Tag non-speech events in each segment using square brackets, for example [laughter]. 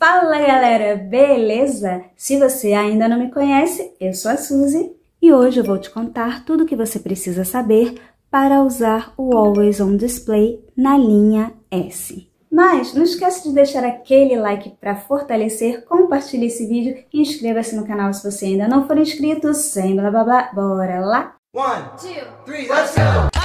Fala galera, beleza? Se você ainda não me conhece, eu sou a Suzy e hoje eu vou te contar tudo o que você precisa saber para usar o Always On Display na linha S. Mas não esqueça de deixar aquele like para fortalecer, compartilhe esse vídeo e inscreva-se no canal se você ainda não for inscrito, sem blá blá blá, bora lá? One, two, three, let's go!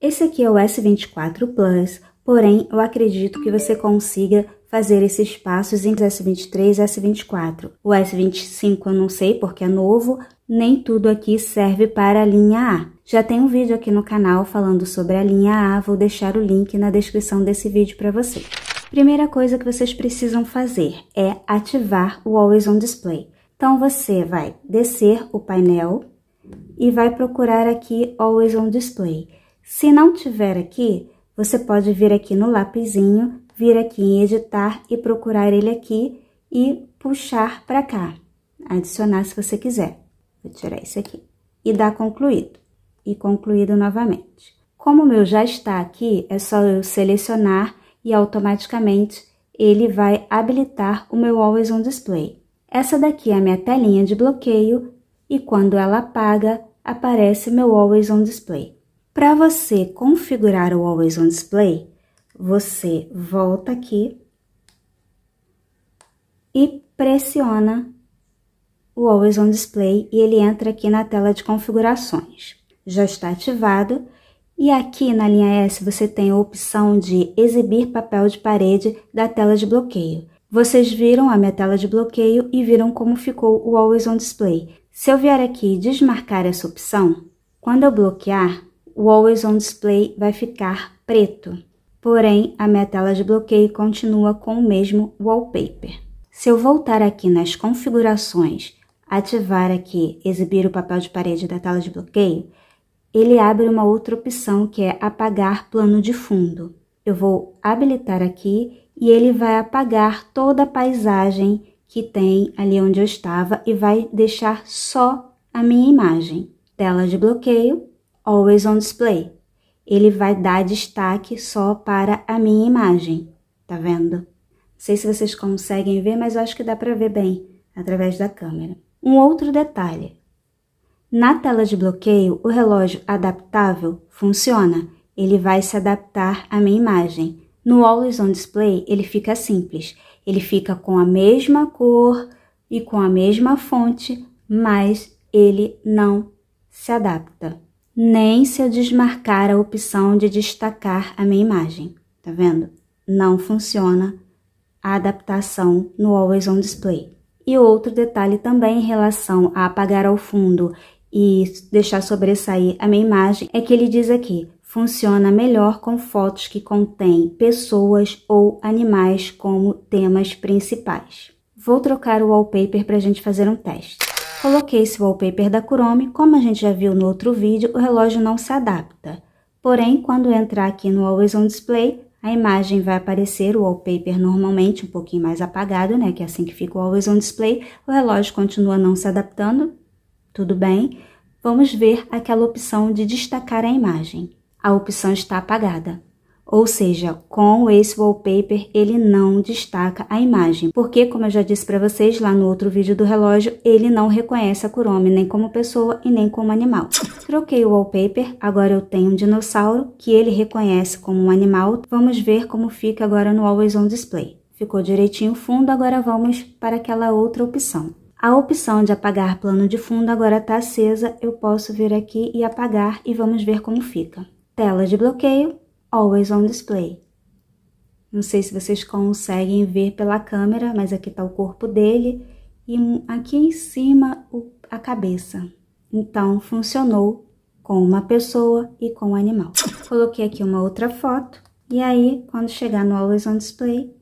Esse aqui é o S24 Plus, Porém, eu acredito que você consiga fazer esses passos entre S23 e S24. O S25 eu não sei porque é novo, nem tudo aqui serve para a linha A. Já tem um vídeo aqui no canal falando sobre a linha A, vou deixar o link na descrição desse vídeo para você. Primeira coisa que vocês precisam fazer é ativar o Always on Display. Então, você vai descer o painel e vai procurar aqui Always on Display. Se não tiver aqui, você pode vir aqui no lapisinho, vir aqui em editar e procurar ele aqui e puxar para cá. Adicionar se você quiser. Vou tirar isso aqui. E dar concluído. E concluído novamente. Como o meu já está aqui, é só eu selecionar e automaticamente ele vai habilitar o meu Always On Display. Essa daqui é a minha telinha de bloqueio e quando ela apaga, aparece meu Always On Display. Para você configurar o Always On Display, você volta aqui e pressiona o Always On Display e ele entra aqui na tela de configurações. Já está ativado e aqui na linha S você tem a opção de exibir papel de parede da tela de bloqueio. Vocês viram a minha tela de bloqueio e viram como ficou o Always On Display. Se eu vier aqui desmarcar essa opção, quando eu bloquear, o Always On Display vai ficar preto. Porém, a minha tela de bloqueio continua com o mesmo wallpaper. Se eu voltar aqui nas configurações, ativar aqui exibir o papel de parede da tela de bloqueio, ele abre uma outra opção que é apagar plano de fundo. Eu vou habilitar aqui e ele vai apagar toda a paisagem que tem ali onde eu estava e vai deixar só a minha imagem. Tela de bloqueio, Always on Display. Ele vai dar destaque só para a minha imagem, tá vendo? Não sei se vocês conseguem ver, mas eu acho que dá para ver bem através da câmera. Um outro detalhe. Na tela de bloqueio, o relógio adaptável funciona. Ele vai se adaptar à minha imagem. No Always on Display, ele fica simples. Ele fica com a mesma cor e com a mesma fonte, mas ele não se adapta nem se eu desmarcar a opção de destacar a minha imagem. Tá vendo? Não funciona a adaptação no Always on Display. E outro detalhe também em relação a apagar ao fundo e deixar sobressair a minha imagem é que ele diz aqui: funciona melhor com fotos que contêm pessoas ou animais como temas principais. Vou trocar o wallpaper para a gente fazer um teste. Coloquei esse wallpaper da Kurome, como a gente já viu no outro vídeo, o relógio não se adapta. Porém, quando entrar aqui no Always On Display, a imagem vai aparecer, o wallpaper normalmente um pouquinho mais apagado, né, que é assim que fica o Always On Display, o relógio continua não se adaptando, tudo bem. Vamos ver aquela opção de destacar a imagem. A opção está apagada. Ou seja, com esse wallpaper ele não destaca a imagem, porque como eu já disse para vocês lá no outro vídeo do relógio, ele não reconhece a Kuromi nem como pessoa e nem como animal. [laughs] Troquei o wallpaper, agora eu tenho um dinossauro que ele reconhece como um animal. Vamos ver como fica agora no Always On Display. Ficou direitinho o fundo, agora vamos para aquela outra opção. A opção de apagar plano de fundo agora está acesa, eu posso vir aqui e apagar e vamos ver como fica. Tela de bloqueio, Always on Display. Não sei se vocês conseguem ver pela câmera, mas aqui está o corpo dele e aqui em cima a cabeça. Então, funcionou com uma pessoa e com o um animal. Coloquei aqui uma outra foto e aí, quando chegar no Always on Display,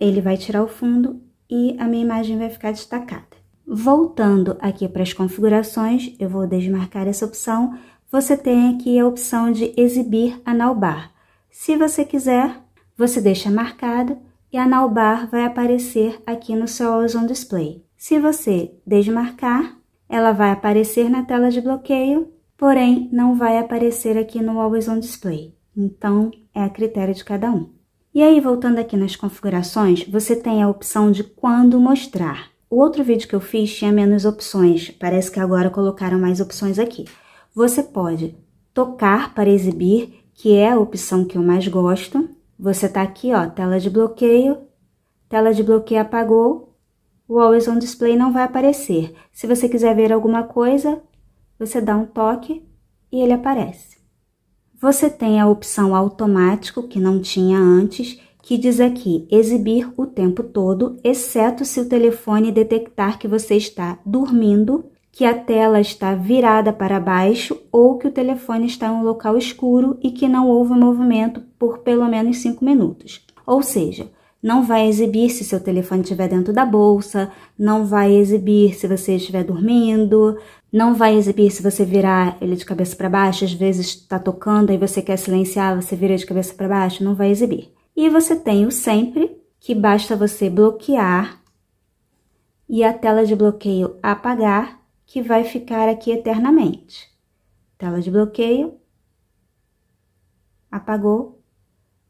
ele vai tirar o fundo e a minha imagem vai ficar destacada. Voltando aqui para as configurações, eu vou desmarcar essa opção, você tem aqui a opção de exibir a Nalbar. Se você quiser, você deixa marcado e a Nalbar vai aparecer aqui no seu Always On Display. Se você desmarcar, ela vai aparecer na tela de bloqueio, porém não vai aparecer aqui no Always On Display. Então, é a critério de cada um. E aí, voltando aqui nas configurações, você tem a opção de quando mostrar. O outro vídeo que eu fiz tinha menos opções, parece que agora colocaram mais opções aqui. Você pode tocar para exibir, que é a opção que eu mais gosto. Você tá aqui, ó, tela de bloqueio, tela de bloqueio apagou, o Always on Display não vai aparecer. Se você quiser ver alguma coisa, você dá um toque e ele aparece. Você tem a opção automático, que não tinha antes, que diz aqui, exibir o tempo todo, exceto se o telefone detectar que você está dormindo que a tela está virada para baixo ou que o telefone está em um local escuro e que não houve movimento por pelo menos 5 minutos. Ou seja, não vai exibir se seu telefone estiver dentro da bolsa, não vai exibir se você estiver dormindo, não vai exibir se você virar ele de cabeça para baixo, às vezes está tocando e você quer silenciar, você vira de cabeça para baixo, não vai exibir. E você tem o sempre, que basta você bloquear e a tela de bloqueio apagar que vai ficar aqui eternamente. Tela de bloqueio, apagou,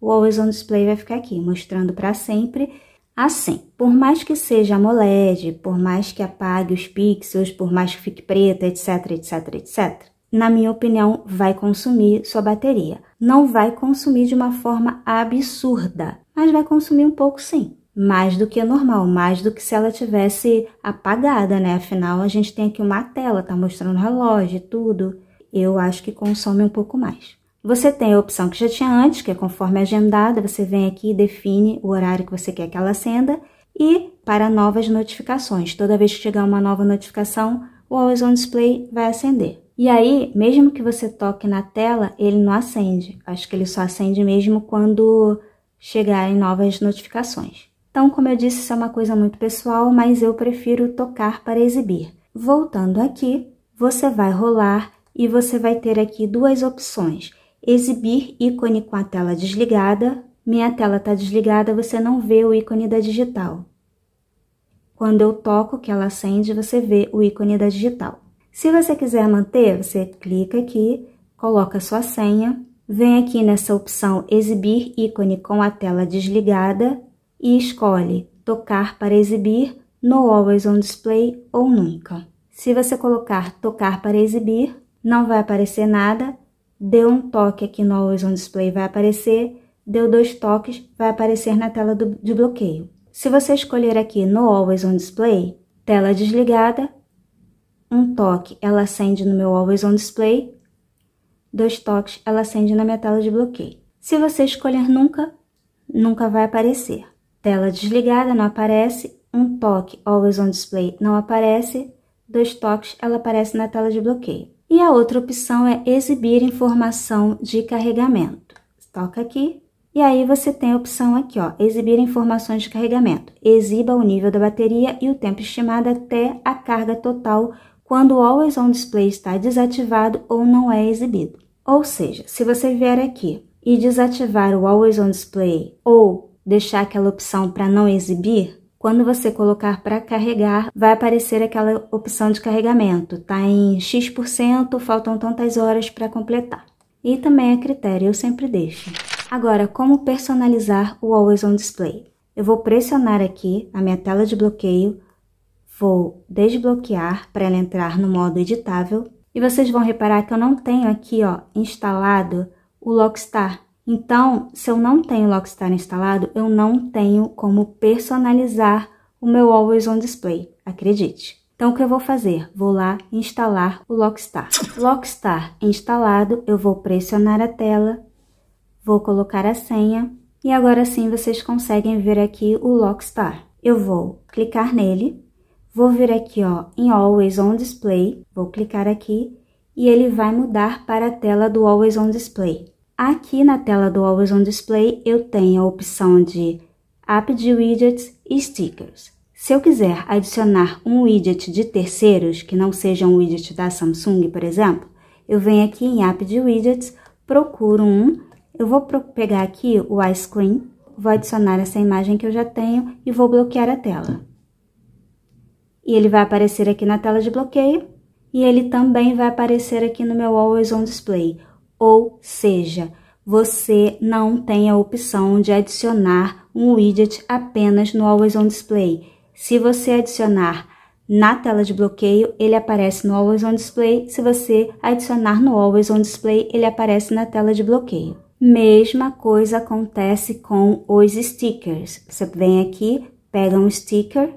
o Always On Display vai ficar aqui, mostrando para sempre. Assim, por mais que seja AMOLED, por mais que apague os pixels, por mais que fique preta, etc, etc, etc, na minha opinião, vai consumir sua bateria. Não vai consumir de uma forma absurda, mas vai consumir um pouco sim mais do que normal, mais do que se ela tivesse apagada, né? Afinal, a gente tem aqui uma tela, tá mostrando relógio e tudo. Eu acho que consome um pouco mais. Você tem a opção que já tinha antes, que é conforme agendada, você vem aqui e define o horário que você quer que ela acenda e para novas notificações. Toda vez que chegar uma nova notificação, o Always On Display vai acender. E aí, mesmo que você toque na tela, ele não acende. Acho que ele só acende mesmo quando chegarem novas notificações. Então, como eu disse, isso é uma coisa muito pessoal, mas eu prefiro tocar para exibir. Voltando aqui, você vai rolar e você vai ter aqui duas opções. Exibir ícone com a tela desligada. Minha tela está desligada, você não vê o ícone da digital. Quando eu toco que ela acende, você vê o ícone da digital. Se você quiser manter, você clica aqui, coloca sua senha, vem aqui nessa opção exibir ícone com a tela desligada e escolhe tocar para exibir, no Always on Display ou nunca. Se você colocar tocar para exibir, não vai aparecer nada, deu um toque aqui no Always on Display vai aparecer, deu dois toques, vai aparecer na tela do, de bloqueio. Se você escolher aqui no Always on Display, tela desligada, um toque, ela acende no meu Always on Display, dois toques, ela acende na minha tela de bloqueio. Se você escolher nunca, nunca vai aparecer. Tela desligada, não aparece. Um POC, Always on Display, não aparece. Dois toques, ela aparece na tela de bloqueio. E a outra opção é exibir informação de carregamento. Toca aqui. E aí você tem a opção aqui, ó, exibir informações de carregamento. Exiba o nível da bateria e o tempo estimado até a carga total quando o Always On Display está desativado ou não é exibido. Ou seja, se você vier aqui e desativar o Always On Display ou deixar aquela opção para não exibir, quando você colocar para carregar, vai aparecer aquela opção de carregamento. Está em X%, faltam tantas horas para completar. E também é critério, eu sempre deixo. Agora, como personalizar o Always On Display? Eu vou pressionar aqui a minha tela de bloqueio, vou desbloquear para ela entrar no modo editável. E vocês vão reparar que eu não tenho aqui ó, instalado o Lockstar, então, se eu não tenho Lockstar instalado, eu não tenho como personalizar o meu Always On Display, acredite. Então, o que eu vou fazer? Vou lá instalar o Lockstar. Lockstar instalado, eu vou pressionar a tela, vou colocar a senha e agora sim vocês conseguem ver aqui o Lockstar. Eu vou clicar nele, vou vir aqui ó, em Always On Display, vou clicar aqui e ele vai mudar para a tela do Always On Display. Aqui na tela do Always on Display eu tenho a opção de App de Widgets e Stickers. Se eu quiser adicionar um widget de terceiros, que não seja um widget da Samsung, por exemplo, eu venho aqui em App de Widgets, procuro um, eu vou pegar aqui o Ice Cream, vou adicionar essa imagem que eu já tenho e vou bloquear a tela. E ele vai aparecer aqui na tela de bloqueio e ele também vai aparecer aqui no meu Always on Display. Ou seja, você não tem a opção de adicionar um widget apenas no Always On Display. Se você adicionar na tela de bloqueio, ele aparece no Always On Display. Se você adicionar no Always On Display, ele aparece na tela de bloqueio. Mesma coisa acontece com os stickers. Você vem aqui, pega um sticker,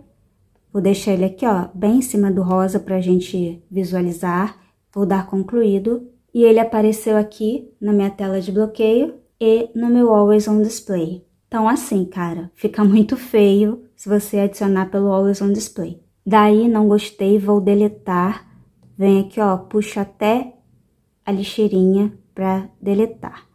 vou deixar ele aqui, ó, bem em cima do rosa para a gente visualizar. Vou dar concluído e ele apareceu aqui na minha tela de bloqueio e no meu Always On Display. Então assim, cara, fica muito feio se você adicionar pelo Always On Display. Daí, não gostei, vou deletar. Vem aqui, ó, puxo até a lixeirinha para deletar.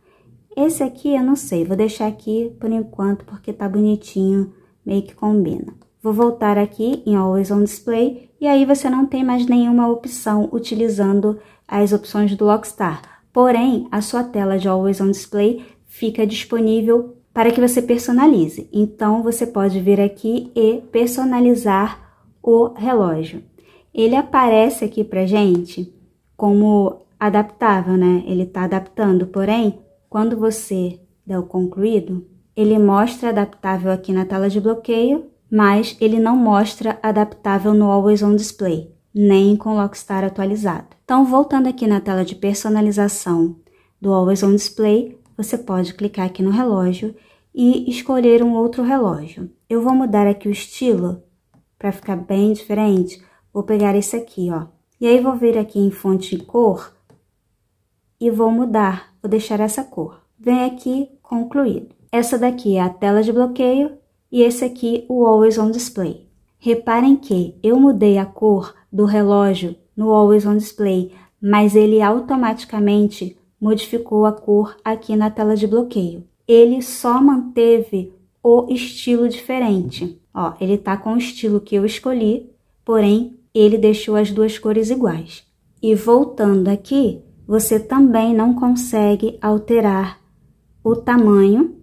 Esse aqui eu não sei, vou deixar aqui por enquanto porque tá bonitinho, meio que combina. Vou voltar aqui em Always On Display e aí você não tem mais nenhuma opção utilizando as opções do Lockstar. Porém, a sua tela de Always On Display fica disponível para que você personalize. Então, você pode vir aqui e personalizar o relógio. Ele aparece aqui para gente como adaptável, né? Ele está adaptando, porém, quando você der o concluído, ele mostra adaptável aqui na tela de bloqueio, mas ele não mostra adaptável no Always On Display nem com Lockstar atualizado. Então, voltando aqui na tela de personalização do Always On Display, você pode clicar aqui no relógio e escolher um outro relógio. Eu vou mudar aqui o estilo para ficar bem diferente. Vou pegar esse aqui, ó. E aí, vou vir aqui em fonte e cor e vou mudar, vou deixar essa cor. Vem aqui, concluído. Essa daqui é a tela de bloqueio e esse aqui o Always On Display. Reparem que eu mudei a cor do relógio no Always On Display, mas ele automaticamente modificou a cor aqui na tela de bloqueio. Ele só manteve o estilo diferente. Ó, ele tá com o estilo que eu escolhi, porém ele deixou as duas cores iguais. E voltando aqui, você também não consegue alterar o tamanho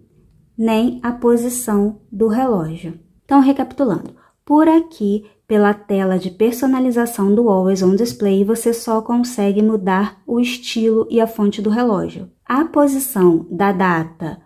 nem a posição do relógio. Então, recapitulando, por aqui pela tela de personalização do Always On Display, você só consegue mudar o estilo e a fonte do relógio. A posição da data,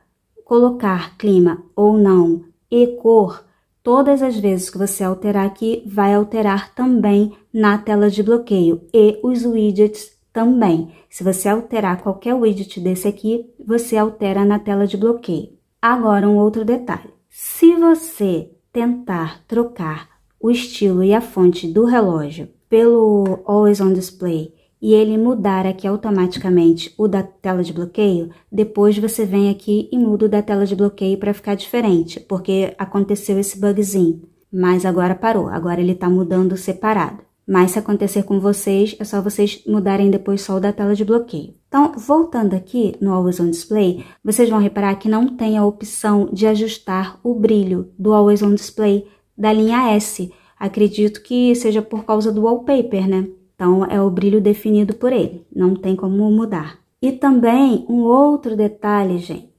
colocar clima ou não e cor, todas as vezes que você alterar aqui, vai alterar também na tela de bloqueio e os widgets também. Se você alterar qualquer widget desse aqui, você altera na tela de bloqueio. Agora um outro detalhe. Se você tentar trocar o estilo e a fonte do relógio pelo Always on Display e ele mudar aqui automaticamente o da tela de bloqueio, depois você vem aqui e muda o da tela de bloqueio para ficar diferente, porque aconteceu esse bugzinho. Mas agora parou, agora ele está mudando separado. Mas se acontecer com vocês, é só vocês mudarem depois só o da tela de bloqueio. Então, voltando aqui no Always On Display, vocês vão reparar que não tem a opção de ajustar o brilho do Always On Display, da linha S. Acredito que seja por causa do wallpaper, né? Então, é o brilho definido por ele, não tem como mudar. E também um outro detalhe, gente.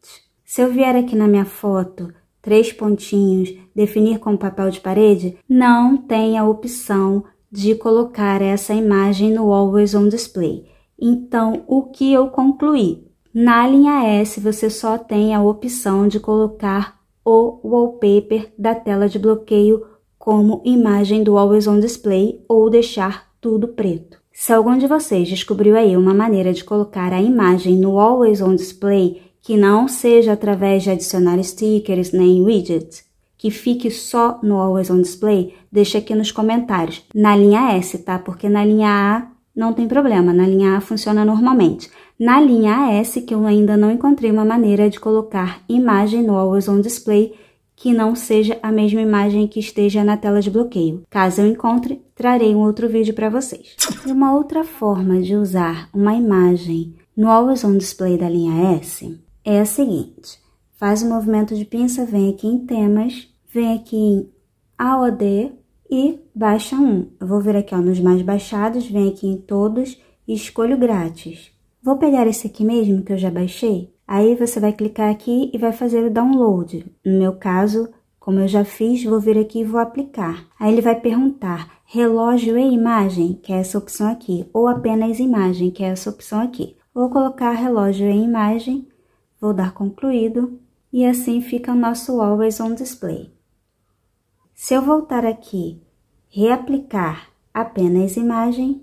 Se eu vier aqui na minha foto, três pontinhos, definir com papel de parede, não tem a opção de colocar essa imagem no Always on Display. Então, o que eu concluí? Na linha S, você só tem a opção de colocar o wallpaper da tela de bloqueio como imagem do Always On Display ou deixar tudo preto. Se algum de vocês descobriu aí uma maneira de colocar a imagem no Always On Display que não seja através de adicionar stickers nem widgets, que fique só no Always On Display, deixa aqui nos comentários, na linha S, tá? Porque na linha A não tem problema, na linha A funciona normalmente. Na linha AS, que eu ainda não encontrei uma maneira de colocar imagem no Always On Display que não seja a mesma imagem que esteja na tela de bloqueio. Caso eu encontre, trarei um outro vídeo para vocês. E uma outra forma de usar uma imagem no Always On Display da linha S é a seguinte. Faz o um movimento de pinça, vem aqui em temas, vem aqui em AOD e baixa um. Eu vou vir aqui ó, nos mais baixados, vem aqui em todos e escolho grátis. Vou pegar esse aqui mesmo que eu já baixei? Aí você vai clicar aqui e vai fazer o download. No meu caso, como eu já fiz, vou vir aqui e vou aplicar. Aí ele vai perguntar relógio e imagem, que é essa opção aqui, ou apenas imagem, que é essa opção aqui. Vou colocar relógio e imagem, vou dar concluído e assim fica o nosso Always on Display. Se eu voltar aqui, reaplicar apenas imagem,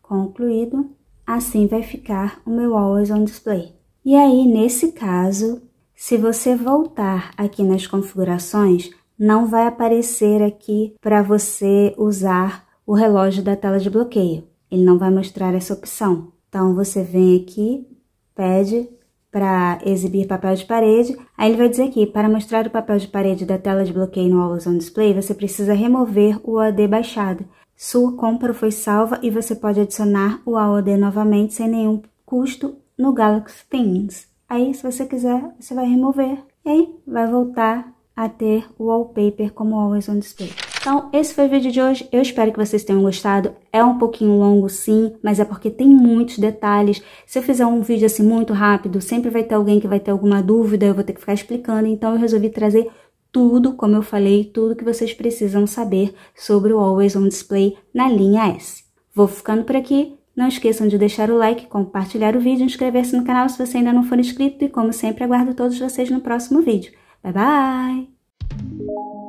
concluído, Assim vai ficar o meu Always on Display. E aí, nesse caso, se você voltar aqui nas configurações, não vai aparecer aqui para você usar o relógio da tela de bloqueio. Ele não vai mostrar essa opção. Então, você vem aqui, pede para exibir papel de parede. Aí ele vai dizer aqui, para mostrar o papel de parede da tela de bloqueio no Always On Display, você precisa remover o AD baixado. Sua compra foi salva e você pode adicionar o AOD novamente sem nenhum custo no Galaxy Themes. Aí, se você quiser, você vai remover e aí vai voltar a ter o wallpaper como Always on Display. Então, esse foi o vídeo de hoje. Eu espero que vocês tenham gostado. É um pouquinho longo, sim, mas é porque tem muitos detalhes. Se eu fizer um vídeo assim muito rápido, sempre vai ter alguém que vai ter alguma dúvida, eu vou ter que ficar explicando. Então, eu resolvi trazer tudo, como eu falei, tudo que vocês precisam saber sobre o Always On Display na linha S. Vou ficando por aqui, não esqueçam de deixar o like, compartilhar o vídeo, inscrever-se no canal se você ainda não for inscrito e como sempre aguardo todos vocês no próximo vídeo. Bye bye!